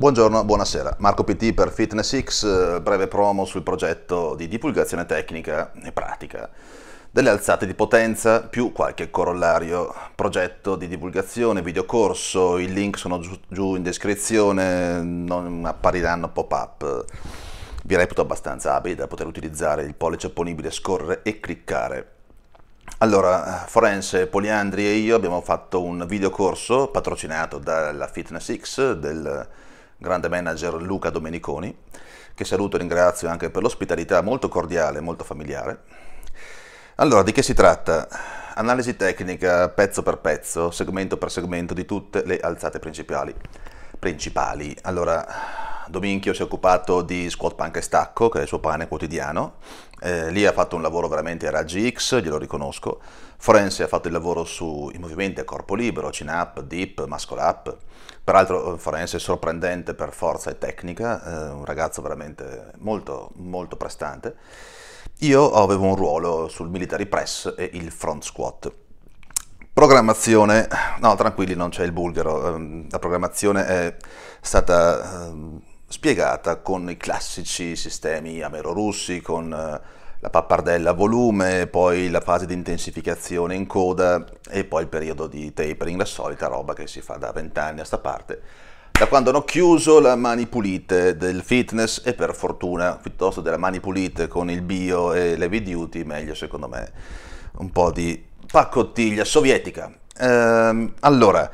Buongiorno, buonasera. Marco PT per FitnessX, eh, breve promo sul progetto di divulgazione tecnica e pratica delle alzate di potenza più qualche corollario, progetto di divulgazione, videocorso, i link sono giù, giù in descrizione, non appariranno pop-up. Vi reputo abbastanza abili da poter utilizzare il pollice opponibile, scorrere e cliccare. Allora, Forense, Poliandri e io abbiamo fatto un videocorso patrocinato dalla FitnessX del grande manager Luca Domeniconi, che saluto e ringrazio anche per l'ospitalità molto cordiale, e molto familiare. Allora, di che si tratta? Analisi tecnica pezzo per pezzo, segmento per segmento di tutte le alzate principali. principali. Allora, Dominchio si è occupato di squat punk e stacco, che è il suo pane quotidiano. Eh, lì ha fatto un lavoro veramente a raggi X, glielo riconosco. Forense ha fatto il lavoro sui movimenti a corpo libero, chin up, dip, muscle up. Peraltro eh, Forense è sorprendente per forza e tecnica, eh, un ragazzo veramente molto, molto prestante. Io avevo un ruolo sul military press e il front squat. Programmazione, no tranquilli non c'è il bulgaro, ehm, la programmazione è stata ehm, spiegata con i classici sistemi amerorussi, con eh, la pappardella a volume, poi la fase di intensificazione in coda e poi il periodo di tapering, la solita roba che si fa da vent'anni a sta parte. Da quando hanno chiuso la mani pulite del fitness e per fortuna, piuttosto della mani pulite con il bio e l'heavy duty, meglio secondo me un po' di pacottiglia sovietica. Ehm, allora,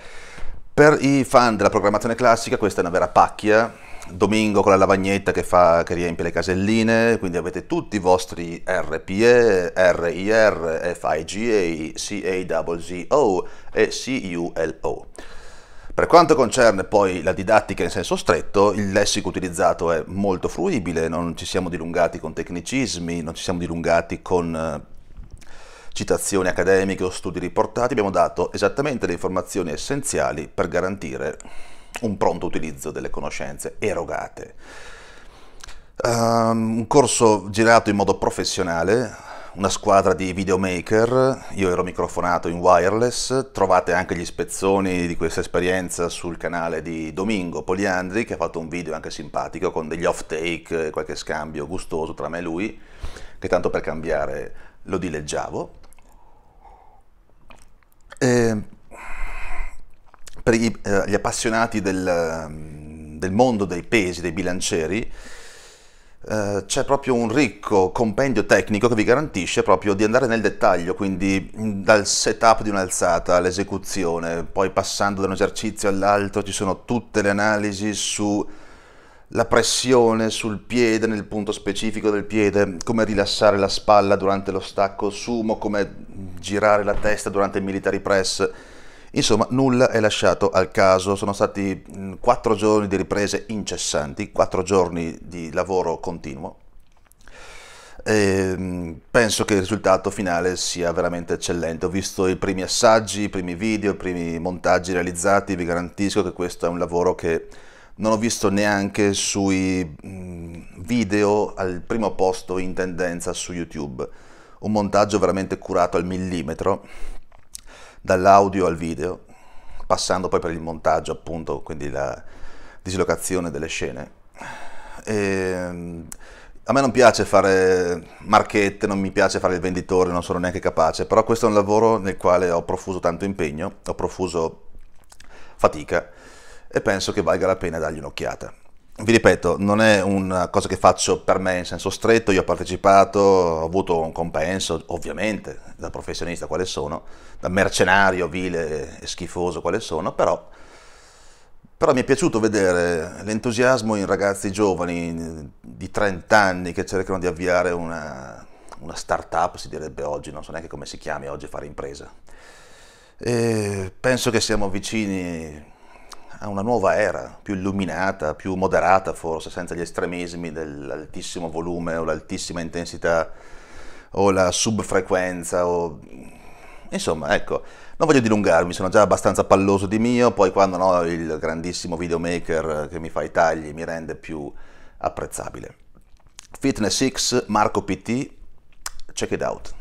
per i fan della programmazione classica questa è una vera pacchia, Domingo con la lavagnetta che, fa, che, riempie le caselline, quindi avete tutti i vostri RPE, RIR, FIGA, CAWZO e CULO. Per quanto concerne poi la didattica in senso stretto, il lessico utilizzato è molto fruibile, non ci siamo dilungati con tecnicismi, non ci siamo dilungati con eh, citazioni accademiche o studi riportati, abbiamo dato esattamente le informazioni essenziali per garantire un pronto utilizzo delle conoscenze erogate. Um, un corso girato in modo professionale, una squadra di videomaker, io ero microfonato in wireless, trovate anche gli spezzoni di questa esperienza sul canale di Domingo Poliandri che ha fatto un video anche simpatico con degli off take, eh, qualche scambio gustoso tra me e lui, che tanto per cambiare lo dileggiavo. E ehm, per gli, eh, gli appassionati del, ehm, del, mondo dei pesi, dei bilancieri, eh, c'è proprio un ricco compendio tecnico che vi garantisce proprio di andare nel dettaglio, quindi mm, dal setup di un'alzata all'esecuzione, poi passando da un esercizio all'altro ci sono tutte le analisi su la pressione sul piede, nel punto specifico del piede, come rilassare la spalla durante lo stacco sumo, come girare la testa durante il military press. Insomma, nulla è lasciato al caso, sono stati mm, quattro giorni di riprese incessanti, quattro giorni di lavoro continuo. E ehm, penso che il risultato finale sia veramente eccellente. Ho visto i primi assaggi, i primi video, i primi montaggi realizzati, vi garantisco che questo è un lavoro che non ho visto neanche sui mm, video al primo posto in tendenza su YouTube. Un montaggio veramente curato al millimetro, dall'audio al video, passando poi per il montaggio, appunto, quindi la dislocazione delle scene. E, ehm, a me non piace fare marchette, non mi piace fare il venditore, non sono neanche capace, però questo è un lavoro nel quale ho profuso tanto impegno, ho profuso fatica e penso che valga la pena dargli un'occhiata vi ripeto, non è una cosa che faccio per me in senso stretto, io ho partecipato, ho avuto un compenso, ovviamente, da professionista quale sono, da mercenario vile e schifoso quale sono, però, però mi è piaciuto vedere l'entusiasmo in ragazzi giovani di 30 anni che cercano di avviare una, una start-up, si direbbe oggi, non so neanche come si chiami oggi fare impresa. E penso che siamo vicini a una nuova era, più illuminata, più moderata forse, senza gli estremismi dell'altissimo volume o l'altissima intensità o la subfrequenza o... Insomma, ecco, non voglio dilungarmi, sono già abbastanza palloso di mio, poi quando ho il grandissimo videomaker che mi fa i tagli mi rende più apprezzabile. Fitness X, Marco PT, check it out.